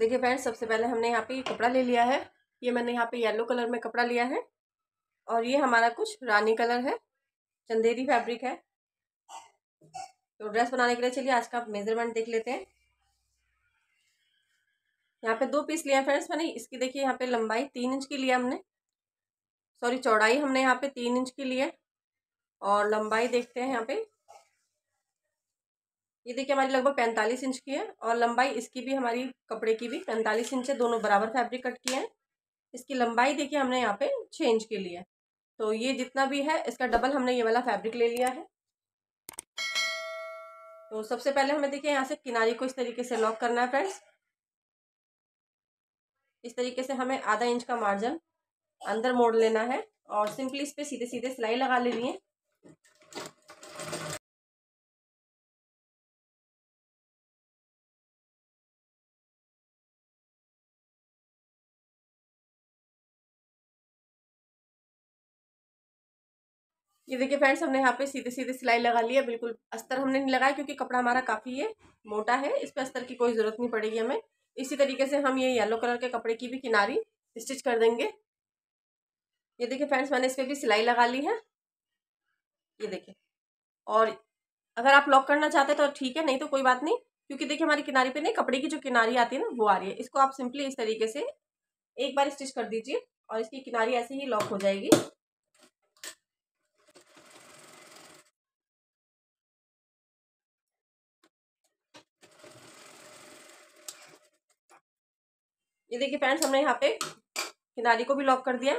देखिए फ्रेंड्स सबसे पहले हमने यहाँ पे ये कपड़ा ले लिया है ये मैंने यहाँ पे येलो कलर में कपड़ा लिया है और ये हमारा कुछ रानी कलर है चंदेरी फैब्रिक है तो ड्रेस बनाने के लिए चलिए आज का मेजरमेंट देख लेते हैं यहाँ पे दो पीस लिया फ्रेंड्स मैंने इसकी देखिए यहाँ पे लंबाई तीन इंच की लिया हमने सॉरी चौड़ाई हमने यहाँ पे तीन इंच की ली है और लंबाई देखते हैं यहाँ पे ಇದಕ್ಕೆ ಮಳೆ ಲಗ್ಬ 45 ಇಂಚ್ ಕಿಯೇ ಔರ್ ಲಂಬಾಯಿ ಇಸ್ಕಿ ಬಿ ಹಮಾರಿ ಕಪಡೆ ಕಿ ಬಿ 45 ಇಂಚ್ ಏ ದೋನೋ ಬರಾಬರ್ ಫ್ಯಾಬ್ರಿಕ್ ಕಟ್ ಕಿಯೇ ಹೈ ಇಸ್ಕಿ ಲಂಬಾಯಿ ದೇಖಿ ಹಮ್ನೆ ಯಹಾ ಪೇ ಚೇಂಜ್ ಕೆ ಲಿಯಾ ತೋ ಯೇ ಜಿತ್ನಾ ಬಿ ಹೈ ಇಸ್ಕಾ ಡಬಲ್ ಹಮ್ನೆ ಯೇ ವಾಲಾ ಫ್ಯಾಬ್ರಿಕ್ ಲೇ ಲಿಯಾ ಹೈ ತೋ ಸಬ್ಸೆ ಪಹಲೆ ಹಮೇ ದೇಖಿ ಯಹಾ ಸೆ કિನಾರಿ ಕೋ ಇಸ್ ತರೀಕೆ ಸೆ ಲಾಕ್ ಕರ್ನಾ ಹೈ ಫ್ರೆಂಡ್ಸ್ ಇಸ್ ತರೀಕೆ ಸೆ ಹಮೇ 1/2 ಇಂಚ್ ಕಾ ಮಾರ್ಜನ್ اندر ಮೋಡ್ લેನಾ ಹೈ ಔರ್ ಸಿಂಪ್ಲಿ ಇಸ್ ಪೇ ಸೀಧೆ ಸೀಧೆ ಸಲಾಯಿ ಲಗಾ ಲೇ ಲೀಹಿಯೆ ये देखिए फ्रेंड्स हमने यहाँ पे सीधे सीधे सिलाई लगा लिया बिल्कुल अस्तर हमने नहीं लगाया क्योंकि कपड़ा हमारा काफ़ी है मोटा है इस पर अस्तर की कोई ज़रूरत नहीं पड़ेगी हमें इसी तरीके से हम ये येलो कलर के कपड़े की भी किनारी स्टिच कर देंगे ये देखिए फ्रेंड्स मैंने इस पर भी सिलाई लगा ली है ये देखिए और अगर आप लॉक करना चाहते तो ठीक है नहीं तो कोई बात नहीं क्योंकि देखिए हमारी किनारी पे नहीं कपड़े की जो किनारी आती है ना वो आ रही है इसको आप सिंपली इस तरीके से एक बार स्टिच कर दीजिए और इसकी किनारी ऐसे ही लॉक हो जाएगी ये देखिए फ्रेंड्स हमने यहाँ पे किनारी को भी लॉक कर दिया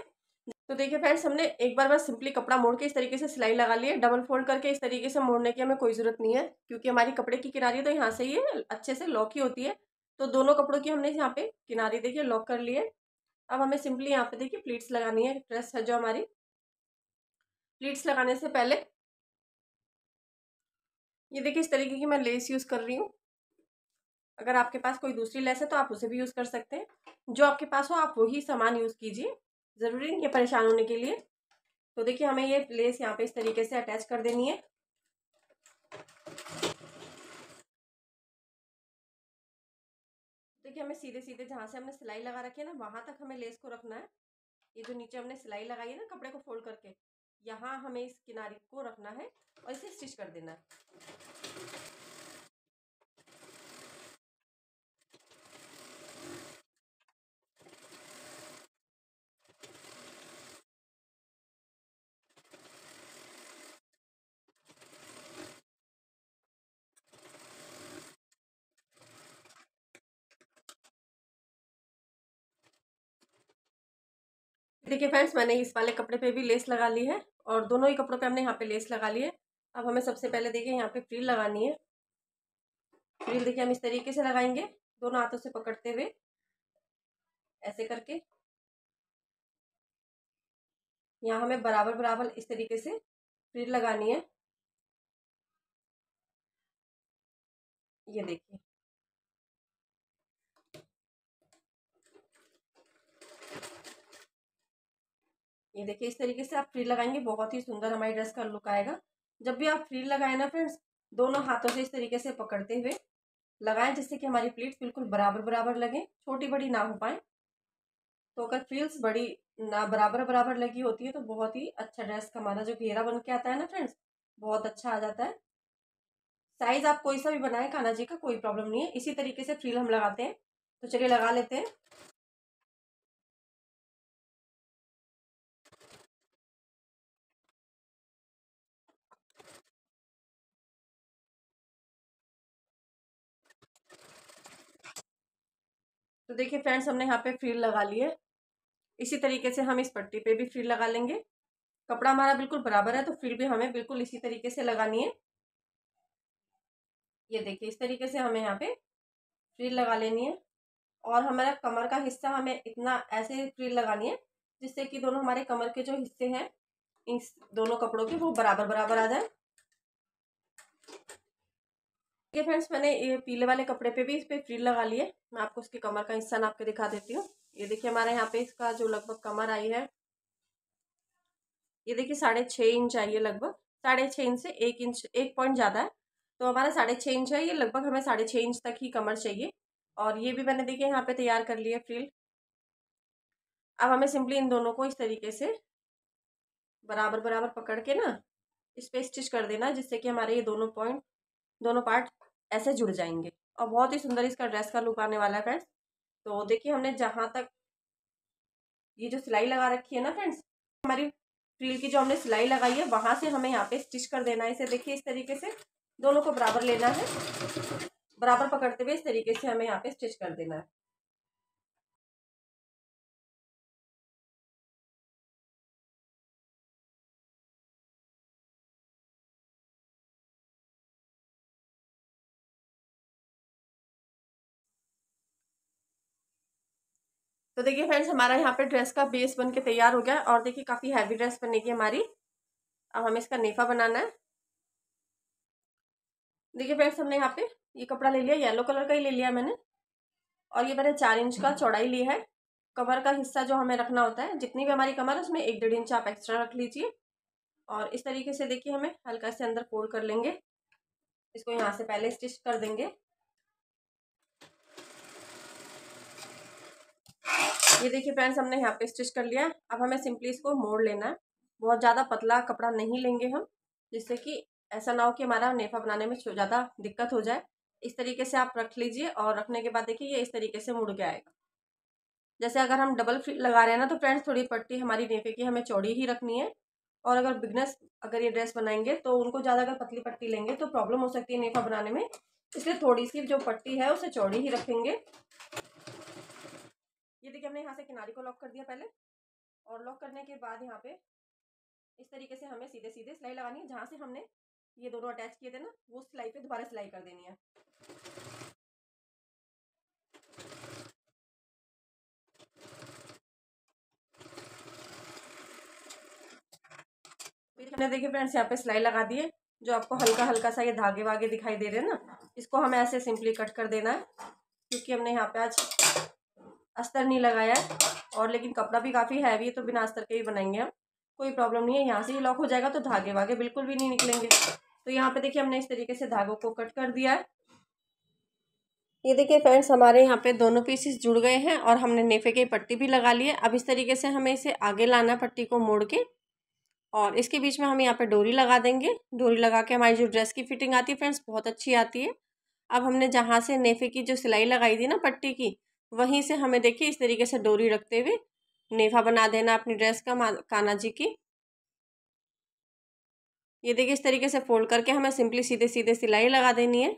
तो देखिए फ्रेंड्स हमने एक बार बस सिंपली कपड़ा मोड़ के इस तरीके से सिलाई लगा ली है डबल फोल्ड करके इस तरीके से मोड़ने की हमें कोई ज़रूरत नहीं है क्योंकि हमारी कपड़े की किनारी तो यहाँ से ही अच्छे से लॉक ही होती है तो दोनों कपड़ों की हमने यहाँ पे किनारी देखिए लॉक कर ली है अब हमें सिंपली यहाँ पे देखिए प्लीट्स लगानी है ड्रेस है जो हमारी प्लीट्स लगाने से पहले ये देखिए इस तरीके की मैं लेस यूज़ कर रही हूँ अगर आपके पास कोई दूसरी लेस है तो आप उसे भी यूज़ कर सकते हैं जो आपके पास हो आप वही सामान यूज़ कीजिए ज़रूरी नहीं है परेशान होने के लिए तो देखिए हमें ये लेस यहाँ पे इस तरीके से अटैच कर देनी है देखिए हमें सीधे सीधे जहाँ से हमने सिलाई लगा रखी है ना वहाँ तक हमें लेस को रखना है ये जो नीचे हमने सिलाई लगाई है ना कपड़े को फोल्ड करके यहाँ हमें इस किनारे को रखना है और इसे स्टिच कर देना है देखिए फ्रेंड्स मैंने इस वाले कपड़े पे भी लेस लगा ली है और दोनों ही कपड़ों पे हमने यहाँ पे लेस लगा ली है अब हमें सबसे पहले देखिए यहाँ पे फ्रील लगानी है फ्रील देखिए हम इस तरीके से लगाएंगे दोनों हाथों से पकड़ते हुए ऐसे करके यहाँ हमें बराबर बराबर इस तरीके से फ्रील लगानी है ये देखिए ये देखिए इस तरीके से आप फ्री लगाएंगे बहुत ही सुंदर हमारी ड्रेस का लुक आएगा जब भी आप फ्री लगाएं ना फ्रेंड्स दोनों हाथों से इस तरीके से पकड़ते हुए लगाएं जिससे कि हमारी प्लीट्स बिल्कुल बराबर बराबर लगें छोटी बड़ी ना हो पाए तो अगर फ्रील्स बड़ी ना बराबर बराबर लगी होती है तो बहुत ही अच्छा ड्रेस का हमारा जो घेरा बन के आता है ना फ्रेंड्स बहुत अच्छा आ जाता है साइज आप कोई सा भी बनाएं खाना जी का कोई प्रॉब्लम नहीं है इसी तरीके से फ्रील हम लगाते हैं तो चलिए लगा लेते हैं तो देखिए फ्रेंड्स हमने यहाँ पे फ्रील लगा ली है इसी तरीके से हम इस पट्टी पे भी फ्रील लगा लेंगे कपड़ा हमारा बिल्कुल बराबर है तो फ्रील भी हमें बिल्कुल इसी तरीके से लगानी है ये देखिए इस तरीके से हमें यहाँ पे फ्रील लगा लेनी है और हमारा कमर का हिस्सा हमें इतना ऐसे फ्रील लगानी है जिससे कि दोनों हमारे कमर के जो हिस्से हैं इन दोनों कपड़ों के वो बराबर बराबर आ जाए ये फ्रेंड्स मैंने ये पीले वाले कपड़े पे भी इस पर फ्रिल लगा लिए मैं आपको इसकी कमर का हिस्सा नाप के दिखा देती हूँ ये देखिए हमारे यहाँ पे इसका जो लगभग कमर आई है ये देखिए साढ़े छः इंच आई है लगभग साढ़े छः इंच से एक इंच एक पॉइंट ज़्यादा है तो हमारा साढ़े छः इंच है ये लगभग हमें साढ़े छः इंच तक ही कमर चाहिए और ये भी मैंने देखिए यहाँ पे तैयार कर लिया फ्रिल अब हमें सिंपली इन दोनों को इस तरीके से बराबर बराबर पकड़ के ना इस पर स्टिच कर देना जिससे कि हमारे ये दोनों पॉइंट दोनों पार्ट ऐसे जुड़ जाएंगे और बहुत ही सुंदर इसका ड्रेस का लुक आने वाला है फ्रेंड्स तो देखिए हमने जहाँ तक ये जो सिलाई लगा रखी है ना फ्रेंड्स हमारी फ्रील की जो हमने सिलाई लगाई है वहाँ से हमें यहाँ पे स्टिच कर देना है इसे देखिए इस तरीके से दोनों को बराबर लेना है बराबर पकड़ते हुए इस तरीके से हमें यहाँ पे स्टिच कर देना है तो देखिए फ्रेंड्स हमारा यहाँ पे ड्रेस का बेस बन के तैयार हो गया है और देखिए काफ़ी हैवी ड्रेस बनेगी हमारी अब हमें इसका नेफा बनाना है देखिए फ्रेंड्स हमने यहाँ पे ये कपड़ा ले लिया येलो कलर का ही ले लिया मैंने और ये मैंने चार इंच का चौड़ाई ली है कमर का हिस्सा जो हमें रखना होता है जितनी भी हमारी कमर है उसमें एक डेढ़ इंच आप एक्स्ट्रा रख लीजिए और इस तरीके से देखिए हमें हल्का से अंदर फोल्ड कर लेंगे इसको यहाँ से पहले स्टिच कर देंगे ये देखिए फ्रेंड्स हमने यहाँ पे स्टिच कर लिया अब हमें सिंपली इसको मोड़ लेना है बहुत ज़्यादा पतला कपड़ा नहीं लेंगे हम जिससे कि ऐसा ना हो कि हमारा नेफा बनाने में ज़्यादा दिक्कत हो जाए इस तरीके से आप रख लीजिए और रखने के बाद देखिए ये इस तरीके से मुड़ के आएगा जैसे अगर हम डबल फ्री लगा रहे हैं ना तो फ्रेंड्स थोड़ी पट्टी हमारी नेफे की हमें चौड़ी ही रखनी है और अगर बिगनेस अगर ये ड्रेस बनाएंगे तो उनको ज़्यादा अगर पतली पट्टी लेंगे तो प्रॉब्लम हो सकती है नेफा बनाने में इसलिए थोड़ी सी जो पट्टी है उसे चौड़ी ही रखेंगे ये देखिए हमने यहाँ से किनारे को लॉक कर दिया पहले और लॉक करने के बाद यहाँ पे इस तरीके से हमें सीधे सीधे सिलाई लगानी है जहाँ से हमने ये दोनों अटैच किए थे ना वो सिलाई पे दोबारा सिलाई कर देनी है तो हमने देखिए फ्रेंड्स यहाँ पे सिलाई लगा दी जो आपको हल्का हल्का सा ये धागे वागे दिखाई दे रहे हैं ना इसको हमें ऐसे सिंपली कट कर देना है क्योंकि हमने यहाँ पे आज अस्तर नहीं लगाया है और लेकिन कपड़ा भी काफ़ी हैवी है तो बिना अस्तर के ही बनाएंगे हम कोई प्रॉब्लम नहीं है यहाँ से ही लॉक हो जाएगा तो धागे वागे बिल्कुल भी नहीं निकलेंगे तो यहाँ पे देखिए हमने इस तरीके से धागों को कट कर दिया है ये देखिए फ्रेंड्स हमारे यहाँ पे दोनों पीसेस जुड़ गए हैं और हमने नेफे की पट्टी भी लगा ली है अब इस तरीके से हमें इसे आगे लाना पट्टी को मोड़ के और इसके बीच में हम यहाँ पे डोरी लगा देंगे डोरी लगा के हमारी जो ड्रेस की फिटिंग आती है फ्रेंड्स बहुत अच्छी आती है अब हमने जहाँ से नेफे की जो सिलाई लगाई थी ना पट्टी की वहीं से हमें देखिए इस तरीके से डोरी रखते हुए नेफा बना देना अपनी ड्रेस का काना जी की ये देखिए इस तरीके से फोल्ड करके हमें सिंपली सीधे सीधे सिलाई लगा देनी है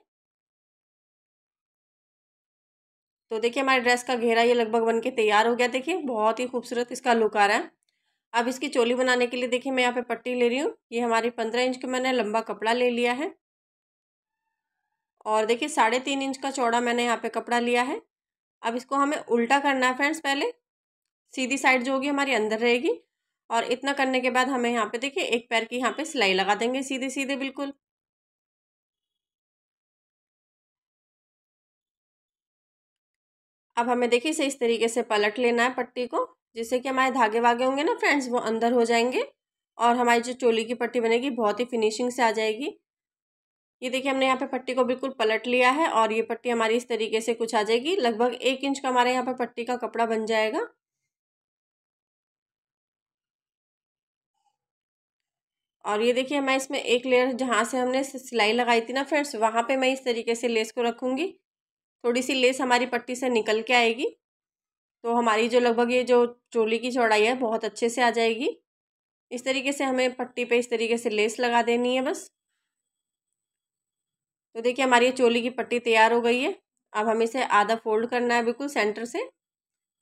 तो देखिए हमारे ड्रेस का घेरा ये लगभग बन के तैयार हो गया देखिए बहुत ही खूबसूरत इसका लुक आ रहा है अब इसकी चोली बनाने के लिए देखिए मैं यहाँ पे पट्टी ले रही हूँ ये हमारी पंद्रह इंच का मैंने लंबा कपड़ा ले लिया है और देखिए साढ़े तीन इंच का चौड़ा मैंने यहाँ पे कपड़ा लिया है अब इसको हमें उल्टा करना है फ्रेंड्स पहले सीधी साइड जो होगी हमारी अंदर रहेगी और इतना करने के बाद हमें यहाँ पे देखिए एक पैर की यहाँ पे सिलाई लगा देंगे सीधे सीधे बिल्कुल अब हमें देखिए इसे इस तरीके से पलट लेना है पट्टी को जिससे कि हमारे धागे वागे होंगे ना फ्रेंड्स वो अंदर हो जाएंगे और हमारी जो चोली की पट्टी बनेगी बहुत ही फिनिशिंग से आ जाएगी ये देखिए हमने यहाँ पे पट्टी को बिल्कुल पलट लिया है और ये पट्टी हमारी इस तरीके से कुछ आ जाएगी लगभग एक इंच का हमारे यहाँ पे पट्टी का कपड़ा बन जाएगा और ये देखिए मैं इसमें एक लेयर जहाँ से हमने सिलाई लगाई थी ना फ्रेंड्स वहाँ पे मैं इस तरीके से लेस को रखूँगी थोड़ी सी लेस हमारी पट्टी से निकल के आएगी तो हमारी जो लगभग ये जो चोली की चौड़ाई है बहुत अच्छे से आ जाएगी इस तरीके से हमें पट्टी पे इस तरीके से लेस लगा देनी है बस तो देखिए हमारी ये चोली की पट्टी तैयार हो गई है अब हम इसे आधा फोल्ड करना है बिल्कुल सेंटर से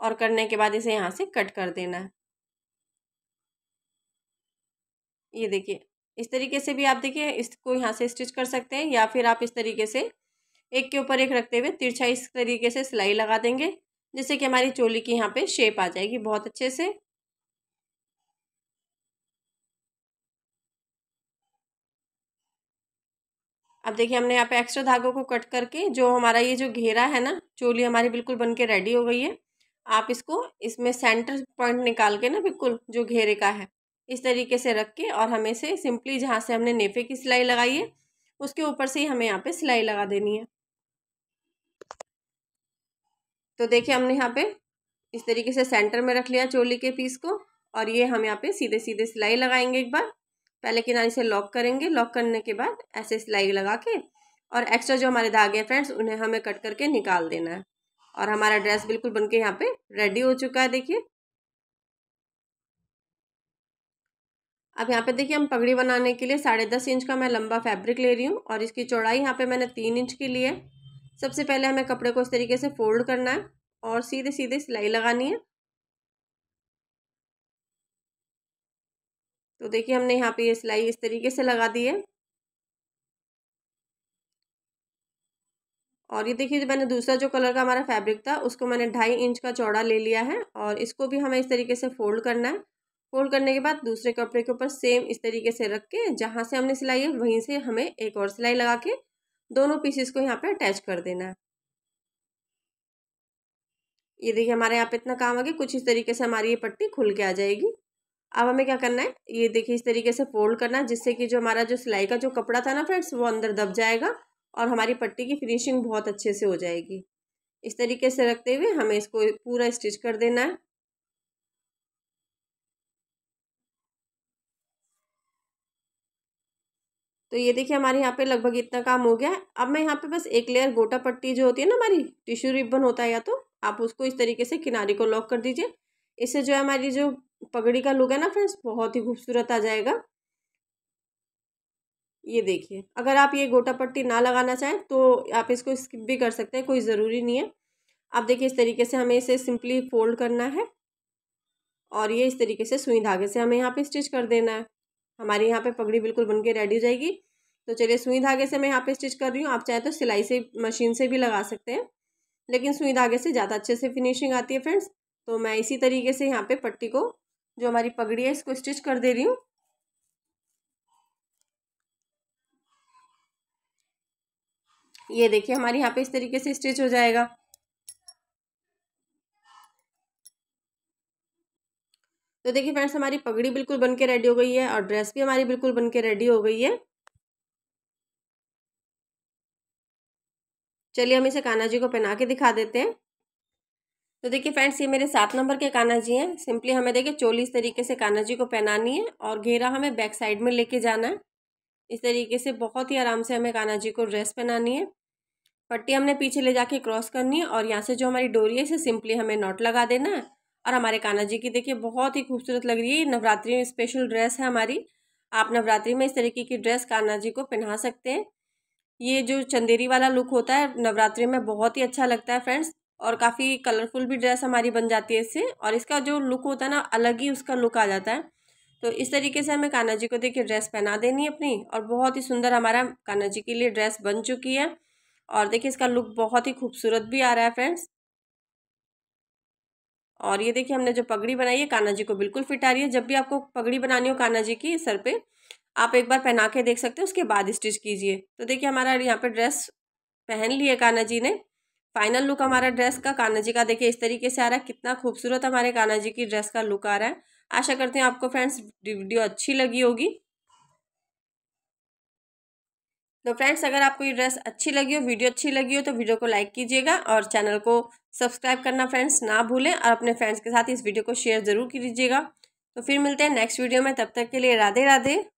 और करने के बाद इसे यहाँ से कट कर देना है ये देखिए इस तरीके से भी आप देखिए इसको यहाँ से स्टिच कर सकते हैं या फिर आप इस तरीके से एक के ऊपर एक रखते हुए तिरछा इस तरीके से सिलाई लगा देंगे जिससे कि हमारी चोली की यहाँ पे शेप आ जाएगी बहुत अच्छे से अब देखिए हमने यहाँ पे एक्स्ट्रा धागों को कट करके जो हमारा ये जो घेरा है ना चोली हमारी बिल्कुल बन के रेडी हो गई है आप इसको इसमें सेंटर पॉइंट निकाल के ना बिल्कुल जो घेरे का है इस तरीके से रख के और हमें से सिंपली जहाँ से हमने नेफे की सिलाई लगाई है उसके ऊपर से ही हमें यहाँ पे सिलाई लगा देनी है तो देखिए हमने यहाँ पे इस तरीके से सेंटर में रख लिया चोली के पीस को और ये हम यहाँ पे सीधे सीधे सिलाई लगाएंगे एक बार पहले किनारे से लॉक करेंगे लॉक करने के बाद ऐसे सिलाई लगा के और एक्स्ट्रा जो हमारे धागे हैं फ्रेंड्स उन्हें हमें कट करके निकाल देना है और हमारा ड्रेस बिल्कुल बनके यहाँ पे रेडी हो चुका है देखिए अब यहाँ पे देखिए हम पगड़ी बनाने के लिए साढ़े दस इंच का मैं लंबा फैब्रिक ले रही हूँ और इसकी चौड़ाई यहाँ पे मैंने तीन इंच की ली है सबसे पहले हमें कपड़े को इस तरीके से फोल्ड करना है और सीधे सीधे सिलाई लगानी है तो देखिए हमने यहाँ पे ये सिलाई इस तरीके से लगा दी है और ये देखिए मैंने दूसरा जो कलर का हमारा फैब्रिक था उसको मैंने ढाई इंच का चौड़ा ले लिया है और इसको भी हमें इस तरीके से फोल्ड करना है फोल्ड करने के बाद दूसरे कपड़े के ऊपर सेम इस तरीके से रख के जहाँ से हमने सिलाई है वहीं से हमें एक और सिलाई लगा के दोनों पीसेस को यहाँ पे अटैच कर देना है ये देखिए हमारे यहाँ पे इतना काम आ गया कुछ इस तरीके से हमारी ये पट्टी खुल के आ जाएगी अब हमें क्या करना है ये देखिए इस तरीके से फोल्ड करना है जिससे कि जो हमारा जो सिलाई का जो कपड़ा था ना फ्रेंड्स वो अंदर दब जाएगा और हमारी पट्टी की फिनिशिंग बहुत अच्छे से हो जाएगी इस तरीके से रखते हुए हमें इसको पूरा स्टिच कर देना है तो ये देखिए हमारे यहाँ पे लगभग इतना काम हो गया है अब मैं यहाँ पे बस एक लेयर गोटा पट्टी जो होती है ना हमारी टिश्यू रिबन होता है या तो आप उसको इस तरीके से किनारे को लॉक कर दीजिए इससे जो है हमारी जो पगड़ी का लुक है ना फ्रेंड्स बहुत ही खूबसूरत आ जाएगा ये देखिए अगर आप ये गोटा पट्टी ना लगाना चाहें तो आप इसको स्किप भी कर सकते हैं कोई ज़रूरी नहीं है आप देखिए इस तरीके से हमें इसे सिंपली फोल्ड करना है और ये इस तरीके से सुई धागे से हमें यहाँ पे स्टिच कर देना है हमारी यहाँ पे पगड़ी बिल्कुल बन के रेडी हो जाएगी तो चलिए सुई धागे से मैं यहाँ पे स्टिच कर रही हूँ आप चाहे तो सिलाई से मशीन से भी लगा सकते हैं लेकिन सुई धागे से ज़्यादा अच्छे से फिनिशिंग आती है फ्रेंड्स तो मैं इसी तरीके से यहाँ पे पट्टी को जो हमारी पगड़ी है इसको स्टिच कर दे रही हूँ ये देखिए हमारे यहाँ पे इस तरीके से स्टिच हो जाएगा तो देखिए फ्रेंड्स हमारी पगड़ी बिल्कुल बन के रेडी हो गई है और ड्रेस भी हमारी बिल्कुल बन के रेडी हो गई है चलिए हम इसे कान्हा जी को पहना के दिखा देते हैं तो देखिए फ्रेंड्स ये मेरे सात नंबर के काना जी हैं सिंपली हमें देखिए चोली इस तरीके से काना जी को पहनानी है और घेरा हमें बैक साइड में लेके जाना है इस तरीके से बहुत ही आराम से हमें काना जी को ड्रेस पहनानी है पट्टी हमने पीछे ले जाके क्रॉस करनी है और यहाँ से जो हमारी डोरी है इसे सिंपली हमें नॉट लगा देना है और हमारे काना जी की देखिए बहुत ही खूबसूरत लग रही है नवरात्रि में स्पेशल ड्रेस है हमारी आप नवरात्रि में इस तरीके की ड्रेस काना जी को पहना सकते हैं ये जो चंदेरी वाला लुक होता है नवरात्रि में बहुत ही अच्छा लगता है फ्रेंड्स और काफ़ी कलरफुल भी ड्रेस हमारी बन जाती है इससे और इसका जो लुक होता है ना अलग ही उसका लुक आ जाता है तो इस तरीके से हमें कान्हा जी को देखिए ड्रेस पहना देनी है अपनी और बहुत ही सुंदर हमारा कान्हा जी के लिए ड्रेस बन चुकी है और देखिए इसका लुक बहुत ही खूबसूरत भी आ रहा है फ्रेंड्स और ये देखिए हमने जो पगड़ी बनाई है कान्हा जी को बिल्कुल फिट आ रही है जब भी आपको पगड़ी बनानी हो कान्हा जी की सर पे आप एक बार पहना के देख सकते हो उसके बाद स्टिच कीजिए तो देखिए हमारा यहाँ पे ड्रेस पहन लिया कान्हा जी ने फाइनल लुक हमारा ड्रेस का कान्हा जी का देखिए इस तरीके से आ रहा है कितना खूबसूरत हमारे कान्हा जी की ड्रेस का लुक आ रहा है आशा करते हैं आपको फ्रेंड्स वीडियो अच्छी लगी होगी तो फ्रेंड्स अगर आपको ये ड्रेस अच्छी लगी हो वीडियो अच्छी लगी हो तो वीडियो को लाइक कीजिएगा और चैनल को सब्सक्राइब करना फ्रेंड्स ना भूलें और अपने फ्रेंड्स के साथ इस वीडियो को शेयर ज़रूर कीजिएगा तो फिर मिलते हैं नेक्स्ट वीडियो में तब तक के लिए राधे राधे